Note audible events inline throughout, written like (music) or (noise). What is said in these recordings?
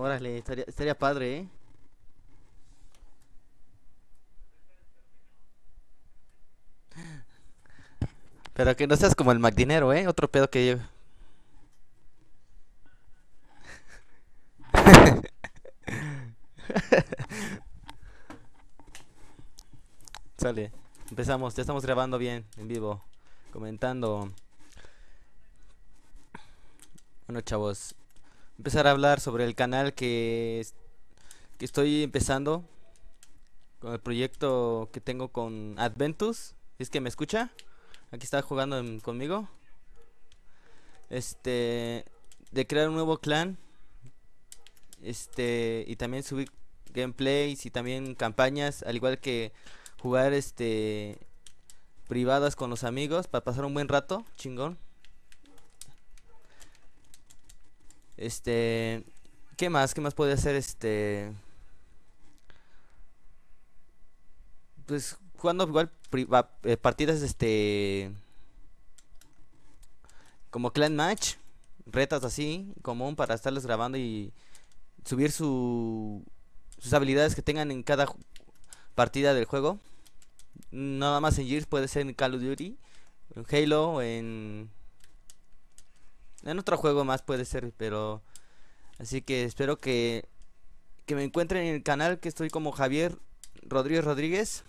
Órale, estaría, estaría padre, ¿eh? Pero que no seas como el dinero ¿eh? Otro pedo que lleve (laughs) Sale, empezamos, ya estamos grabando bien, en vivo, comentando. Bueno, chavos, empezar a hablar sobre el canal que, estoy empezando con el proyecto que tengo con Adventus. es que me escucha, aquí está jugando conmigo. Este, de crear un nuevo clan. Este, y también subir gameplays y también campañas, al igual que jugar este privadas con los amigos para pasar un buen rato, chingón. Este, ¿qué más? ¿Qué más puede hacer este? Pues jugando igual eh, partidas este como clan match, retas así, común para estarles grabando y subir su, sus habilidades que tengan en cada partida del juego. Nada más en Gears puede ser en Call of Duty, en Halo, en en otro juego más puede ser, pero... Así que espero que, que me encuentren en el canal, que estoy como Javier Rodríguez Rodríguez.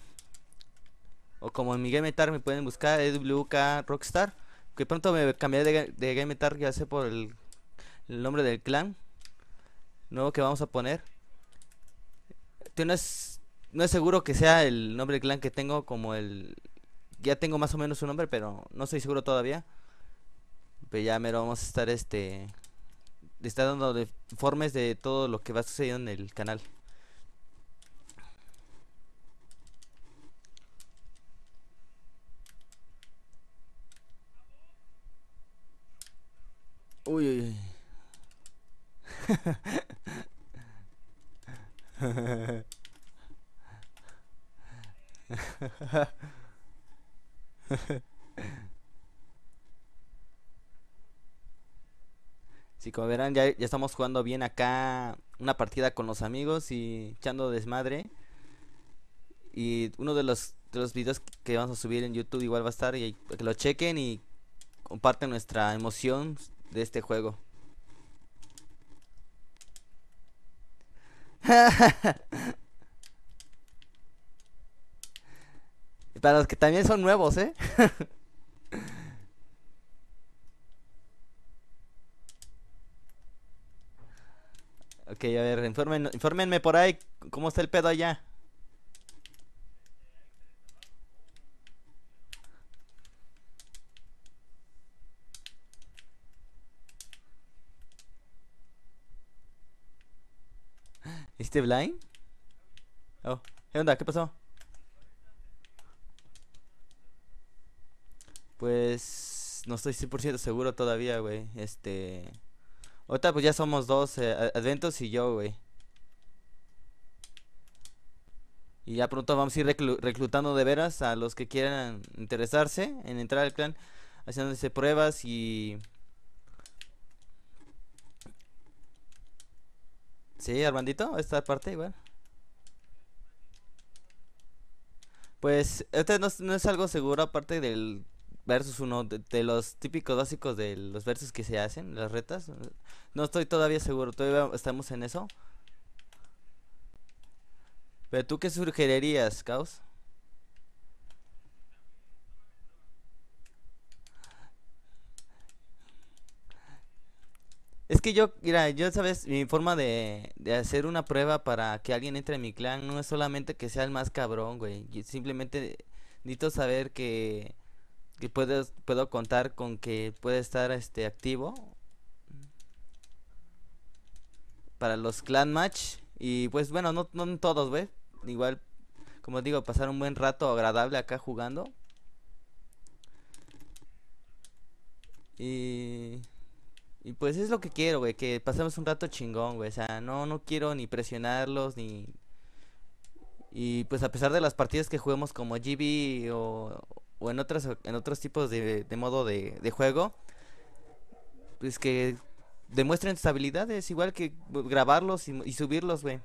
O como en mi Metar me pueden buscar, EWK Rockstar. Que pronto me cambiaré de, de ya sé por el, el nombre del clan. Nuevo que vamos a poner. No es, no es seguro que sea el nombre del clan que tengo como el... Ya tengo más o menos su nombre, pero no soy seguro todavía. Pero ya mero vamos a estar este está dando informes de todo lo que va sucediendo en el canal. uy, uy. (laughs) Sí, como verán, ya, estamos jugando bien acá una partida con los amigos y echando desmadre. Y uno de los, los videos que vamos a subir en YouTube igual va a estar y que lo chequen y comparten nuestra emoción de este juego. (laughs) Para los que también son nuevos, ¿eh? (laughs) Ok, a ver, infórmenme por ahí cómo está el pedo allá. ¿Este blind? Oh, ¿qué onda? ¿Qué pasó? Pues no estoy 100% seguro todavía, güey. Este... Ahorita pues ya somos dos, eh, Adventos y yo, güey. Y ya pronto vamos a ir reclutando de veras a los que quieran interesarse en entrar al clan, haciéndose pruebas y... Sí, Armandito, esta parte igual. Pues este no es algo seguro aparte del versus uno de, los típicos básicos de los versos que se hacen, las retas. No estoy todavía seguro, todavía estamos en eso. Pero tú qué sugerirías, Caos? Es que yo, mira, yo sabes, mi forma de, hacer una prueba para que alguien entre en mi clan no es solamente que sea el más cabrón, güey. simplemente necesito saber que, que puedo, puedo contar con que puede estar este activo para los clan match y pues bueno no, no todos güey igual como digo pasar un buen rato agradable acá jugando y y pues es lo que quiero güey que pasemos un rato chingón güey o sea no no quiero ni presionarlos ni y pues a pesar de las partidas que juguemos como GB o, o en otros, en otros tipos de, modo de, juego, pues que demuestren sus habilidades, igual que pues, grabarlos y, subirlos, güey.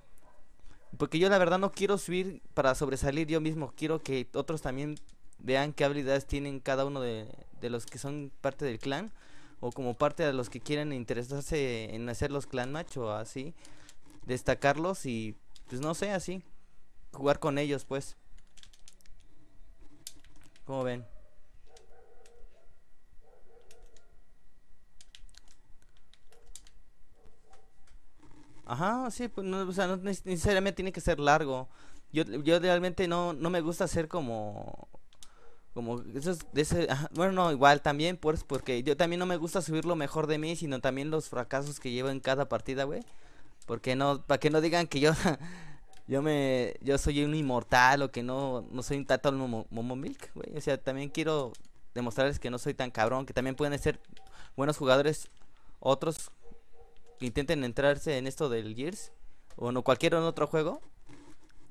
Porque yo la verdad no quiero subir para sobresalir yo mismo, quiero que otros también vean qué habilidades tienen cada uno de, de los que son parte del clan o como parte de los que quieren interesarse en hacer los clan match o así, destacarlos y pues no sé, así, jugar con ellos pues. ¿Cómo ven? Ajá, sí, pues no, o sea, no necesariamente tiene que ser largo. Yo, yo realmente no, no me gusta hacer como como (laughs) bueno no igual también pues porque yo también no me gusta subir lo mejor de mí sino también los fracasos que llevo en cada partida güey porque no para que no digan que yo (laughs) yo me yo soy un inmortal o que no soy un tato momo, milk o sea también quiero demostrarles que no soy tan cabrón que también pueden ser buenos jugadores otros que intenten entrarse en esto del gears o en cualquier otro juego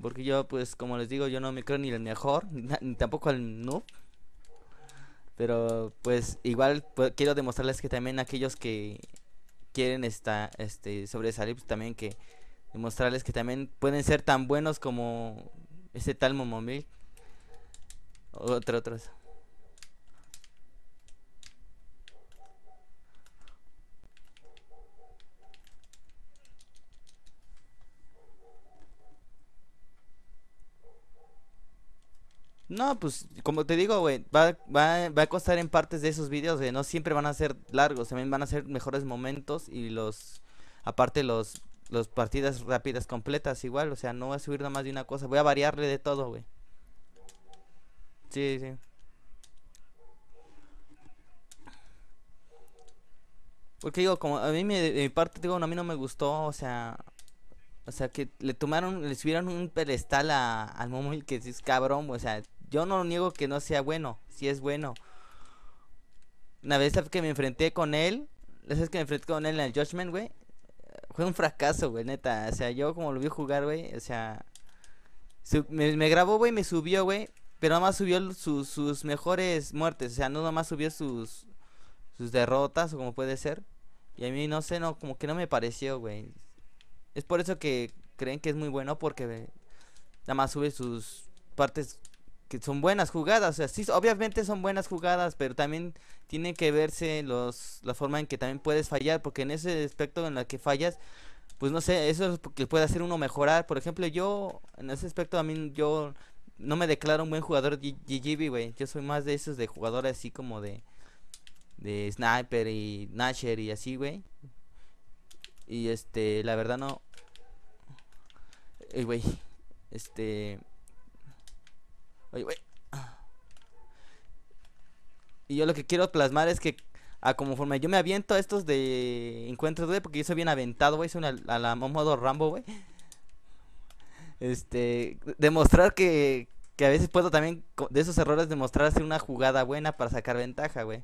porque yo pues como les digo yo no me creo ni el mejor (laughs) ni, tampoco el no pero pues igual pues, quiero demostrarles que también aquellos que quieren esta este sobresalir pues también que y mostrarles que también pueden ser tan buenos como Ese tal Momomil. Otro, otro... No, pues como te digo, güey, va, a costar en partes de esos videos, No siempre van a ser largos, también van a ser mejores momentos y los... Aparte los los partidas rápidas completas igual, o sea, no voy a subir nada más de una cosa, voy a variarle de todo, güey. Sí, sí. Porque digo, como a mí me, de mi parte, digo, a mí no me gustó, o sea, o sea, que le tomaron, le subieron un pedestal a, al móvil que es cabrón, o sea, yo no niego que no sea bueno, si sí es bueno. Una vez que me enfrenté con él, la vez que me enfrenté con él en el Judgment, güey, fue un fracaso, güey, neta. O sea, yo como lo vi jugar, güey, o sea, me, grabó, güey, me subió, güey, pero nada más subió sus mejores muertes, o sea, no nada más subió sus, sus derrotas o como puede ser. Y a mí no sé, no, como que no me pareció, güey. Es por eso que creen que es muy bueno porque nada más sube sus partes son buenas jugadas, o sí, obviamente son buenas jugadas, pero también tiene que verse los la forma en que también puedes fallar, porque en ese aspecto en la que fallas, pues no sé, eso es que puede hacer uno mejorar. Por ejemplo, yo en ese aspecto a mí yo no me declaro un buen jugador GGB, güey. Yo soy más de esos de jugadores así como de de sniper y nasher y así, güey. Y este, la verdad no eh, güey, este y yo lo que quiero plasmar es que a ah, conforme yo me aviento a estos de encuentros, de porque yo soy bien aventado, güey, soy una, a modo Rambo, güey. Este, demostrar que, que a veces puedo también de esos errores demostrar hacer una jugada buena para sacar ventaja, güey.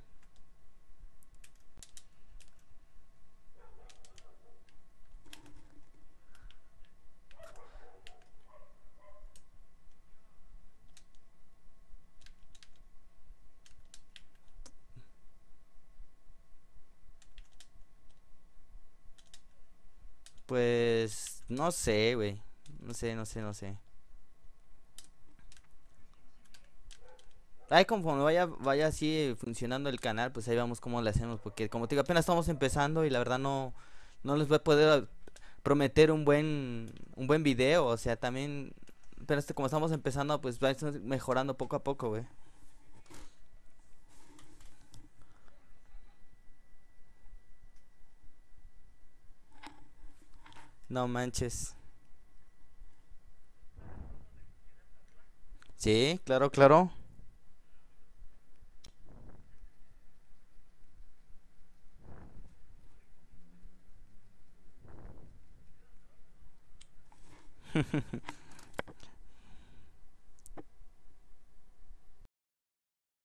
Pues no sé, güey. No sé, no sé, no sé. Ay, conforme vaya, vaya así funcionando el canal, pues ahí vamos cómo le hacemos. Porque como te digo, apenas estamos empezando y la verdad no, no les voy a poder prometer un buen, un buen video. O sea, también, pero este, como estamos empezando, pues va a estar mejorando poco a poco, güey. No manches. Sí, claro, claro. (laughs)